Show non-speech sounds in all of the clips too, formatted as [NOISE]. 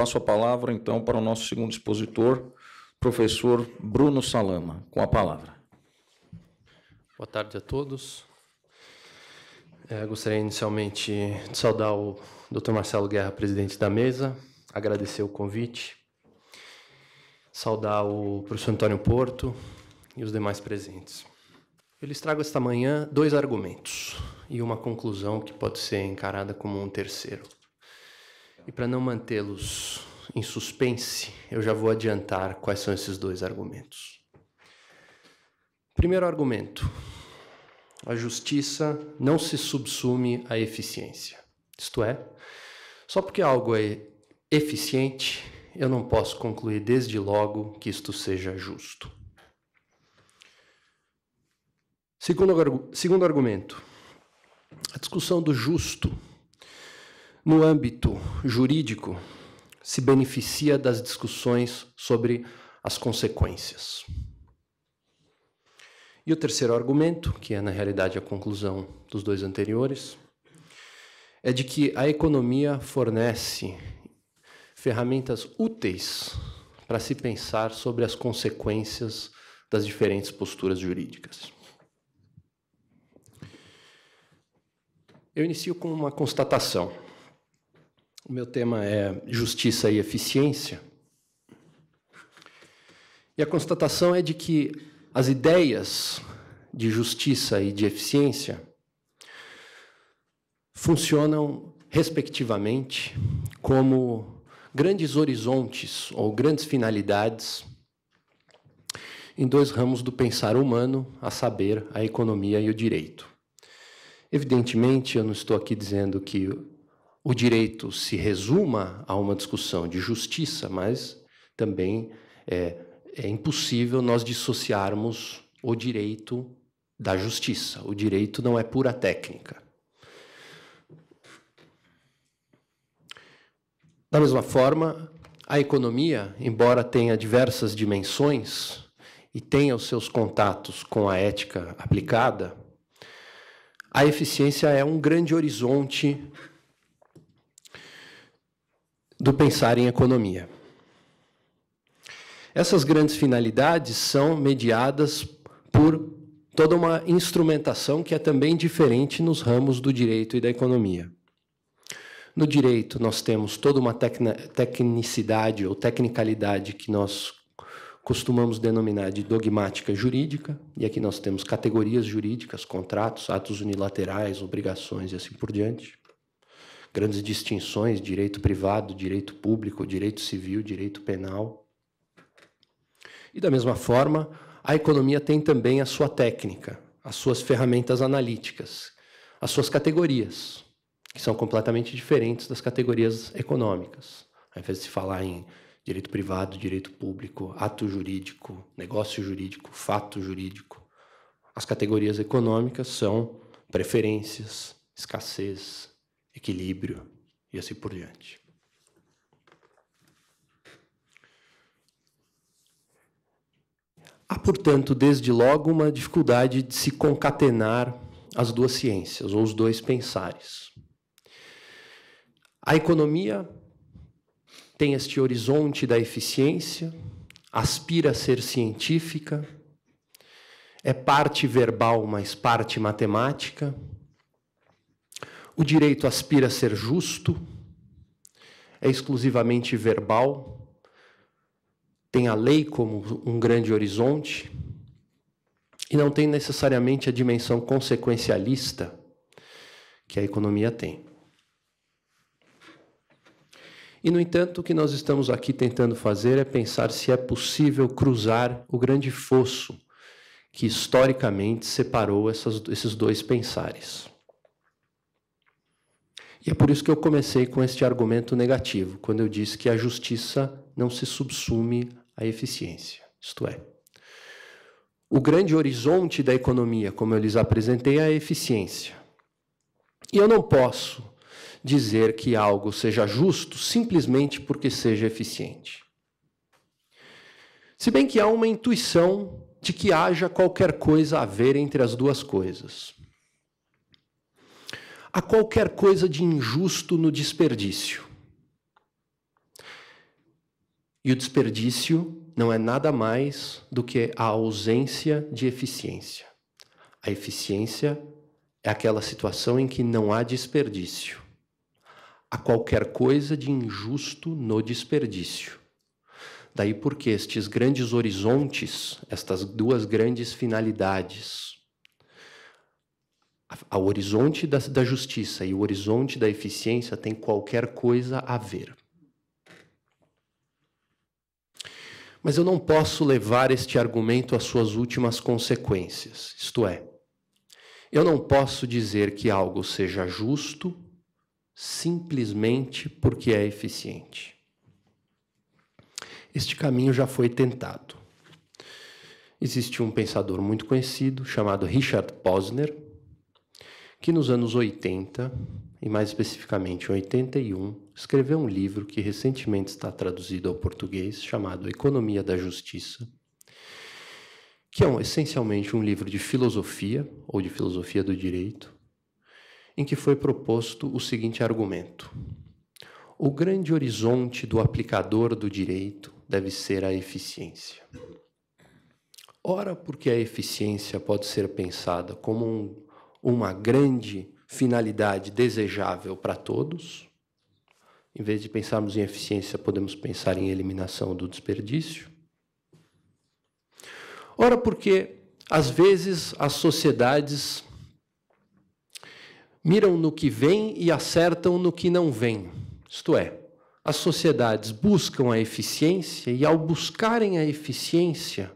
Passo a palavra, então, para o nosso segundo expositor, professor Bruno Salama, com a palavra. Boa tarde a todos. É, gostaria inicialmente de saudar o Dr. Marcelo Guerra, presidente da mesa, agradecer o convite, saudar o professor Antônio Porto e os demais presentes. Eu lhes trago esta manhã dois argumentos e uma conclusão que pode ser encarada como um terceiro. E para não mantê-los em suspense, eu já vou adiantar quais são esses dois argumentos. Primeiro argumento: a justiça não se subsume à eficiência. Isto é, só porque algo é eficiente, eu não posso concluir desde logo que isto seja justo. Segundo, segundo argumento: a discussão do justo no âmbito jurídico, se beneficia das discussões sobre as consequências. E o terceiro argumento, que é na realidade a conclusão dos dois anteriores, é de que a economia fornece ferramentas úteis para se pensar sobre as consequências das diferentes posturas jurídicas. Eu inicio com uma constatação. O meu tema é justiça e eficiência. E a constatação é de que as ideias de justiça e de eficiência funcionam, respectivamente, como grandes horizontes ou grandes finalidades em dois ramos do pensar humano, a saber, a economia e o direito. Evidentemente, eu não estou aqui dizendo que o direito se resuma a uma discussão de justiça, mas também é, é impossível nós dissociarmos o direito da justiça. O direito não é pura técnica. Da mesma forma, a economia, embora tenha diversas dimensões e tenha os seus contatos com a ética aplicada, a eficiência é um grande horizonte do pensar em economia. Essas grandes finalidades são mediadas por toda uma instrumentação que é também diferente nos ramos do direito e da economia. No direito, nós temos toda uma tecnicidade ou tecnicalidade que nós costumamos denominar de dogmática jurídica, e aqui nós temos categorias jurídicas, contratos, atos unilaterais, obrigações e assim por diante grandes distinções: direito privado, direito público, direito civil, direito penal. E da mesma forma, a economia tem também a sua técnica, as suas ferramentas analíticas, as suas categorias, que são completamente diferentes das categorias econômicas. Ao invés de se falar em direito privado, direito público, ato jurídico, negócio jurídico, fato jurídico, as categorias econômicas são preferências, escassez, equilíbrio e assim por diante. Há, portanto, desde logo uma dificuldade de se concatenar as duas ciências ou os dois pensares. A economia tem este horizonte da eficiência, aspira a ser científica, é parte verbal, mas parte matemática o direito aspira a ser justo, é exclusivamente verbal, tem a lei como um grande horizonte e não tem necessariamente a dimensão consequencialista que a economia tem. E, no entanto, o que nós estamos aqui tentando fazer é pensar se é possível cruzar o grande fosso que historicamente separou essas, esses dois pensares. E é por isso que eu comecei com este argumento negativo, quando eu disse que a justiça não se subsume à eficiência. Isto é, o grande horizonte da economia, como eu lhes apresentei, é a eficiência. E eu não posso dizer que algo seja justo simplesmente porque seja eficiente. Se bem que há uma intuição de que haja qualquer coisa a ver entre as duas coisas a qualquer coisa de injusto no desperdício. E o desperdício não é nada mais do que a ausência de eficiência. A eficiência é aquela situação em que não há desperdício. Há qualquer coisa de injusto no desperdício. Daí porque estes grandes horizontes, estas duas grandes finalidades, a horizonte da, da justiça e o horizonte da eficiência tem qualquer coisa a ver. Mas eu não posso levar este argumento às suas últimas consequências, isto é, eu não posso dizer que algo seja justo simplesmente porque é eficiente. Este caminho já foi tentado. Existe um pensador muito conhecido chamado Richard Posner, que nos anos 80, e mais especificamente em 81, escreveu um livro que recentemente está traduzido ao português, chamado Economia da Justiça, que é um, essencialmente um livro de filosofia, ou de filosofia do direito, em que foi proposto o seguinte argumento: O grande horizonte do aplicador do direito deve ser a eficiência. Ora, porque a eficiência pode ser pensada como um uma grande finalidade desejável para todos. Em vez de pensarmos em eficiência, podemos pensar em eliminação do desperdício. Ora, porque às vezes as sociedades miram no que vem e acertam no que não vem. Isto é, as sociedades buscam a eficiência e, ao buscarem a eficiência,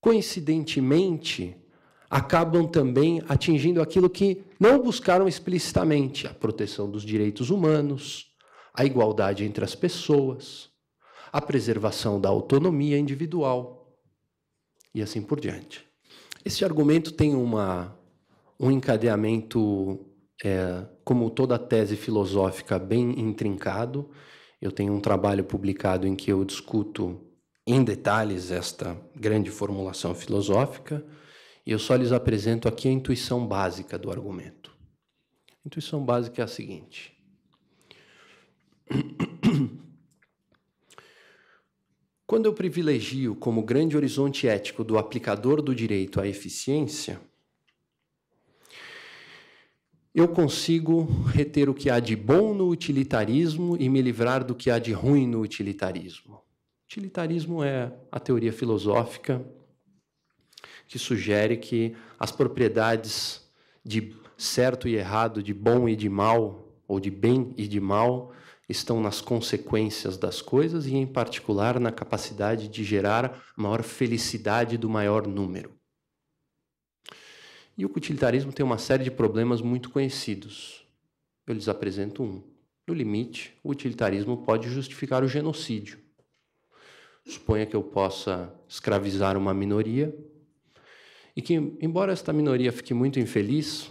coincidentemente, acabam também atingindo aquilo que não buscaram explicitamente: a proteção dos direitos humanos, a igualdade entre as pessoas, a preservação da autonomia individual e assim por diante. Esse argumento tem uma, um encadeamento, é, como toda tese filosófica, bem intrincado. Eu tenho um trabalho publicado em que eu discuto em detalhes esta grande formulação filosófica e eu só lhes apresento aqui a intuição básica do argumento. A intuição básica é a seguinte: [CLEARS THROAT] quando eu privilegio como grande horizonte ético do aplicador do direito à eficiência, eu consigo reter o que há de bom no utilitarismo e me livrar do que há de ruim no utilitarismo. Utilitarismo é a teoria filosófica que sugere que as propriedades de certo e errado, de bom e de mal, ou de bem e de mal, estão nas consequências das coisas e, em particular, na capacidade de gerar maior felicidade do maior número. E o utilitarismo tem uma série de problemas muito conhecidos. Eu lhes apresento um. No limite, o utilitarismo pode justificar o genocídio. Suponha que eu possa escravizar uma minoria e que, embora esta minoria fique muito infeliz,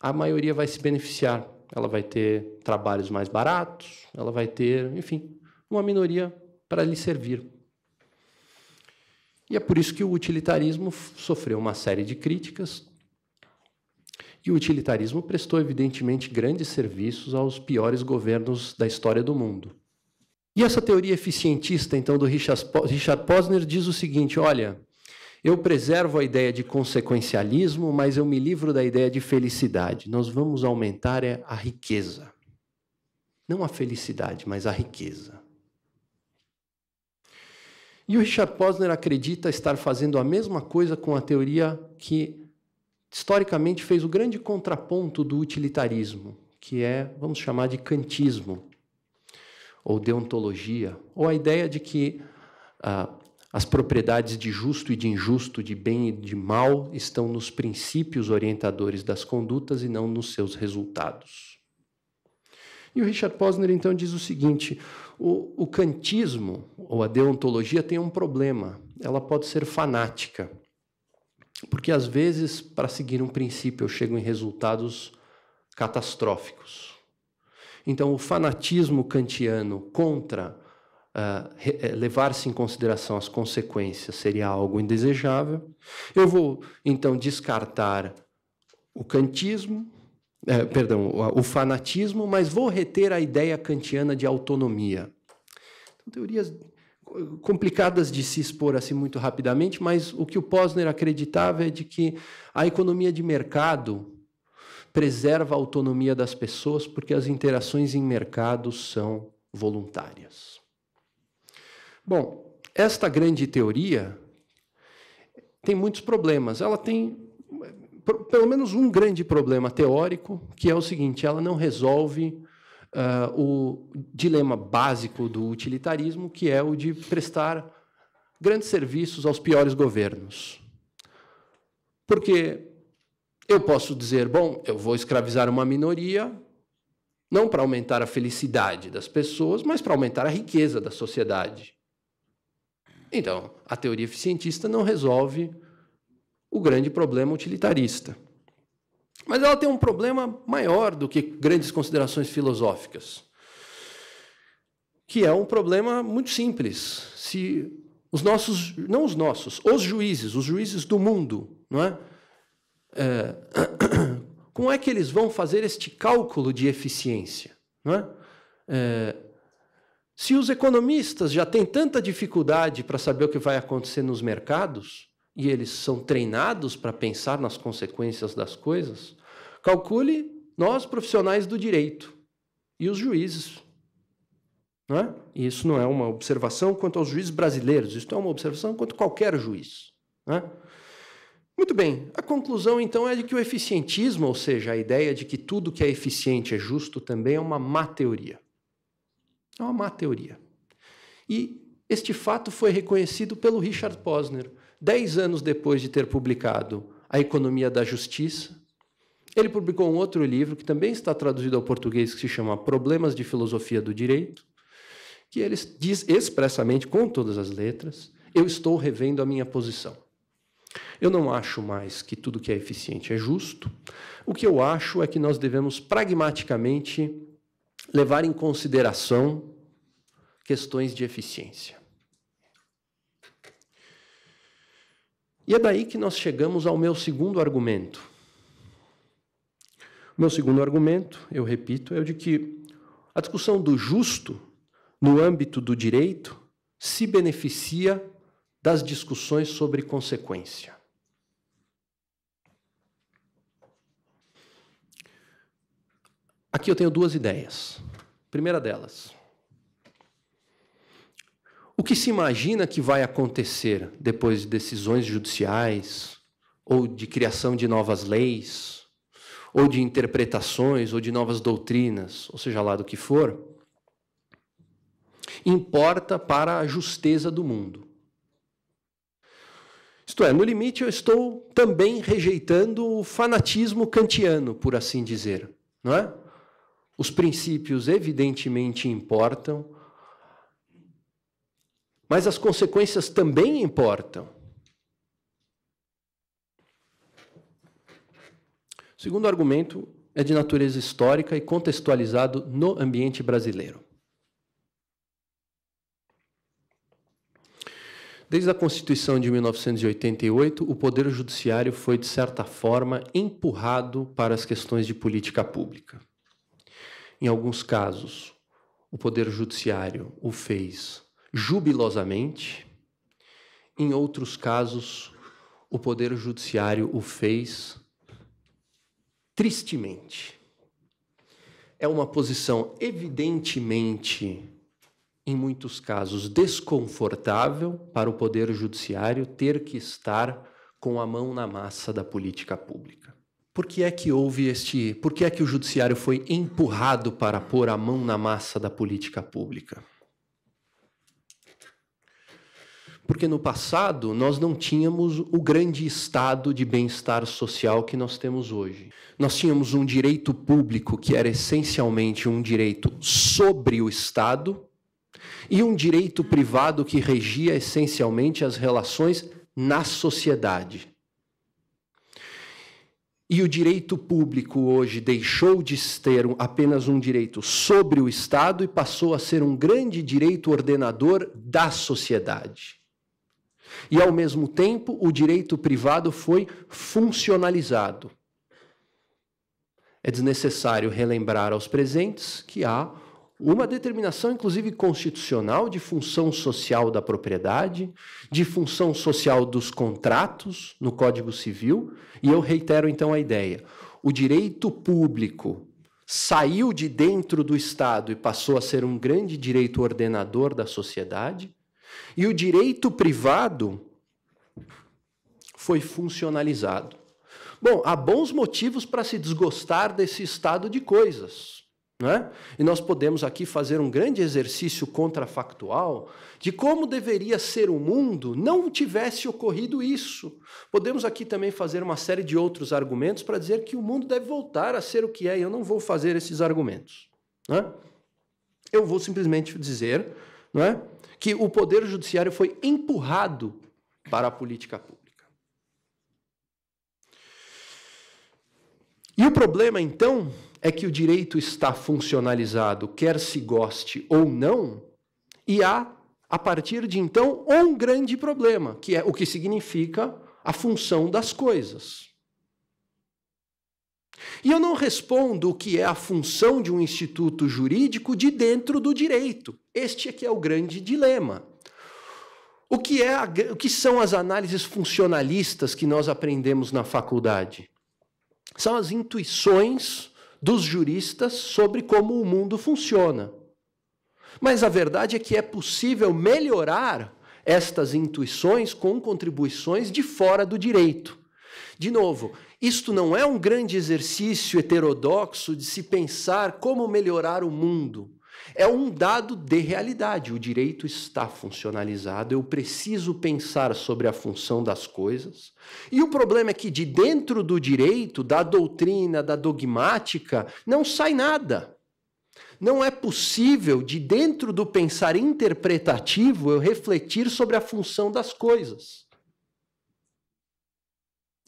a maioria vai se beneficiar. Ela vai ter trabalhos mais baratos, ela vai ter, enfim, uma minoria para lhe servir. E é por isso que o utilitarismo sofreu uma série de críticas. E o utilitarismo prestou, evidentemente, grandes serviços aos piores governos da história do mundo. E essa teoria eficientista, então, do Richard Posner diz o seguinte: olha, eu preservo a ideia de consequencialismo, mas eu me livro da ideia de felicidade. Nós vamos aumentar é a riqueza. Não a felicidade, mas a riqueza. E o Richard Posner acredita estar fazendo a mesma coisa com a teoria que historicamente fez o grande contraponto do utilitarismo, que é, vamos chamar de kantismo, ou deontologia, ou a ideia de que uh, as propriedades de justo e de injusto, de bem e de mal, estão nos princípios orientadores das condutas e não nos seus resultados. E o Richard Posner então diz o seguinte: o, o cantismo ou a deontologia tem um problema. Ela pode ser fanática, porque às vezes, para seguir um princípio, eu chego em resultados catastróficos. Então, o fanatismo kantiano contra uh, levar-se em consideração as consequências seria algo indesejável. Eu vou então descartar o cantismo, eh, perdão, o fanatismo, mas vou reter a ideia kantiana de autonomia. Então, teorias complicadas de se expor assim muito rapidamente, mas o que o Posner acreditava é de que a economia de mercado preserva a autonomia das pessoas porque as interações em mercado são voluntárias. Bom, esta grande teoria tem muitos problemas. Ela tem pelo menos um grande problema teórico, que é o seguinte: ela não resolve uh, o dilema básico do utilitarismo, que é o de prestar grandes serviços aos piores governos. Porque eu posso dizer, bom, eu vou escravizar uma minoria, não para aumentar a felicidade das pessoas, mas para aumentar a riqueza da sociedade. Então, a teoria eficientista não resolve o grande problema utilitarista. Mas ela tem um problema maior do que grandes considerações filosóficas, que é um problema muito simples. Se os nossos, não os nossos, os juízes, os juízes do mundo, não é? é [COUGHS] como é que eles vão fazer este cálculo de eficiência? Não é? é se os economistas já têm tanta dificuldade para saber o que vai acontecer nos mercados, e eles são treinados para pensar nas consequências das coisas, calcule nós, profissionais do direito, e os juízes. Né? E isso não é uma observação quanto aos juízes brasileiros, isso é uma observação quanto a qualquer juiz. Né? Muito bem, a conclusão então é de que o eficientismo, ou seja, a ideia de que tudo que é eficiente é justo, também é uma má teoria é uma má teoria. E este fato foi reconhecido pelo Richard Posner, dez anos depois de ter publicado A Economia da Justiça. Ele publicou um outro livro que também está traduzido ao português, que se chama Problemas de Filosofia do Direito, que ele diz expressamente, com todas as letras, eu estou revendo a minha posição. Eu não acho mais que tudo que é eficiente é justo. O que eu acho é que nós devemos pragmaticamente levar em consideração questões de eficiência. E é daí que nós chegamos ao meu segundo argumento. O meu segundo argumento, eu repito, é o de que a discussão do justo no âmbito do direito se beneficia das discussões sobre consequência. Aqui eu tenho duas ideias. Primeira delas, o que se imagina que vai acontecer depois de decisões judiciais, ou de criação de novas leis, ou de interpretações, ou de novas doutrinas, ou seja lá do que for, importa para a justeza do mundo. Isto é, no limite, eu estou também rejeitando o fanatismo kantiano, por assim dizer. Não é? Os princípios, evidentemente, importam, mas as consequências também importam. O segundo argumento é de natureza histórica e contextualizado no ambiente brasileiro. Desde a Constituição de 1988, o Poder Judiciário foi, de certa forma, empurrado para as questões de política pública. Em alguns casos, o Poder Judiciário o fez jubilosamente, em outros casos, o Poder Judiciário o fez tristemente. É uma posição evidentemente, em muitos casos, desconfortável para o Poder Judiciário ter que estar com a mão na massa da política pública. Por que é que houve este. Por que é que o judiciário foi empurrado para pôr a mão na massa da política pública? Porque no passado nós não tínhamos o grande estado de bem-estar social que nós temos hoje. Nós tínhamos um direito público que era essencialmente um direito sobre o Estado e um direito privado que regia essencialmente as relações na sociedade e o direito público hoje deixou de ser apenas um direito sobre o Estado e passou a ser um grande direito ordenador da sociedade. E, ao mesmo tempo, o direito privado foi funcionalizado. É desnecessário relembrar aos presentes que há uma determinação, inclusive constitucional, de função social da propriedade, de função social dos contratos no Código Civil. E eu reitero então a ideia: o direito público saiu de dentro do Estado e passou a ser um grande direito ordenador da sociedade, e o direito privado foi funcionalizado. Bom, há bons motivos para se desgostar desse estado de coisas né? E nós podemos aqui fazer um grande exercício contrafactual de como deveria ser o mundo não tivesse ocorrido isso. Podemos aqui também fazer uma série de outros argumentos para dizer que o mundo deve voltar a ser o que é, e eu não vou fazer esses argumentos. Né? Eu vou simplesmente dizer né, que o poder judiciário foi empurrado para a política pública. E o problema, então, é que o direito está funcionalizado, quer se goste ou não, e há, a partir de então, um grande problema, que é o que significa a função das coisas. E eu não respondo o que é a função de um instituto jurídico de dentro do direito. Este é que é o grande dilema. O que, é a, o que são as análises funcionalistas que nós aprendemos na faculdade? São as intuições dos juristas sobre como o mundo funciona. Mas a verdade é que é possível melhorar estas intuições com contribuições de fora do direito. De novo, isto não é um grande exercício heterodoxo de se pensar como melhorar o mundo. É um dado de realidade. O direito está funcionalizado, eu preciso pensar sobre a função das coisas. E o problema é que, de dentro do direito, da doutrina, da dogmática, não sai nada. Não é possível, de dentro do pensar interpretativo, eu refletir sobre a função das coisas.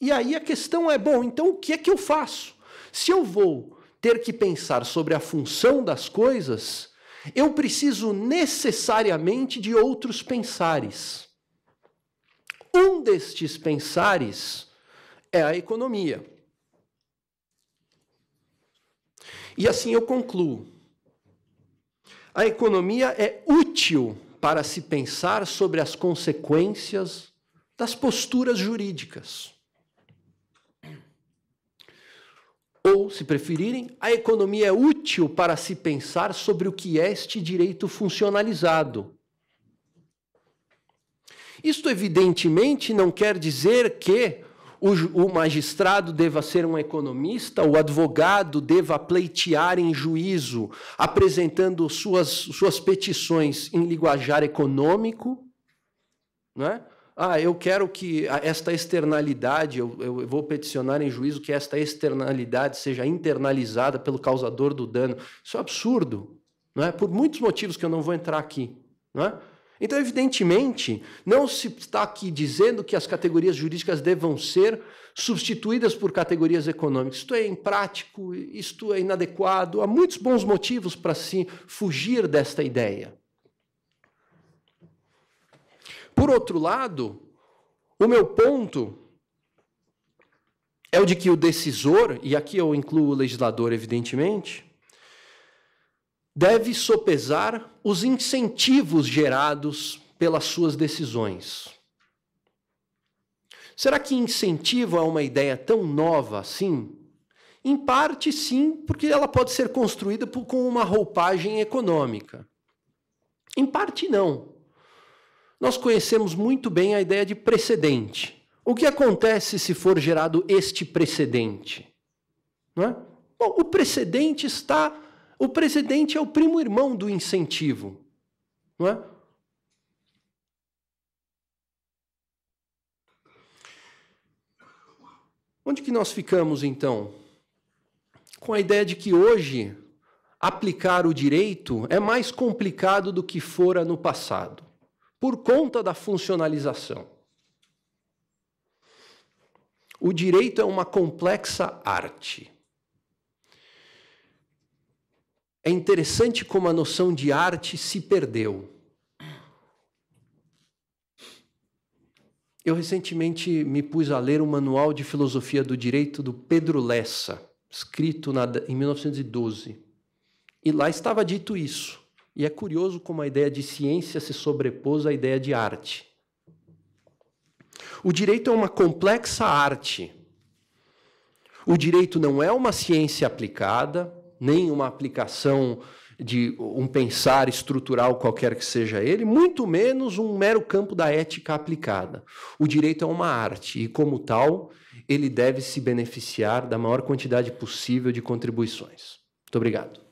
E aí a questão é: bom, então o que é que eu faço? Se eu vou ter que pensar sobre a função das coisas, eu preciso necessariamente de outros pensares. Um destes pensares é a economia. E assim eu concluo. A economia é útil para se pensar sobre as consequências das posturas jurídicas. Ou, se preferirem, a economia é útil para se pensar sobre o que é este direito funcionalizado. Isto, evidentemente, não quer dizer que o, magistrado deva ser um economista, o advogado deva pleitear em juízo, apresentando suas, suas petições em linguajar econômico, é? ah, eu quero que esta externalidade, eu, eu, vou peticionar em juízo que esta externalidade seja internalizada pelo causador do dano. Isso é um absurdo, não é? Por muitos motivos que eu não vou entrar aqui, não é? Então, evidentemente, não se está aqui dizendo que as categorias jurídicas devam ser substituídas por categorias econômicas. Isto é imprático, isto é inadequado. Há muitos bons motivos para se fugir desta ideia. Por outro lado, o meu ponto é o de que o decisor, e aqui eu incluo o legislador, evidentemente, deve sopesar os incentivos gerados pelas suas decisões. Será que incentivo é uma ideia tão nova assim? Em parte, sim, porque ela pode ser construída com uma roupagem econômica. Em parte, não nós conhecemos muito bem a ideia de precedente. O que acontece se for gerado este precedente? Não é? Bom, o precedente está. O precedente é o primo irmão do incentivo. Não é? Onde que nós ficamos então? Com a ideia de que hoje aplicar o direito é mais complicado do que fora no passado por conta da funcionalização. O direito é uma complexa arte. É interessante como a noção de arte se perdeu. Eu recentemente me pus a ler o um Manual de Filosofia do Direito do Pedro Lessa, escrito na, em 1912. E lá estava dito isso. E é curioso como a ideia de ciência se sobrepôs à ideia de arte. O direito é uma complexa arte. O direito não é uma ciência aplicada, nem uma aplicação de um pensar estrutural qualquer que seja ele, muito menos um mero campo da ética aplicada. O direito é uma arte e, como tal, ele deve se beneficiar da maior quantidade possível de contribuições. Muito obrigado.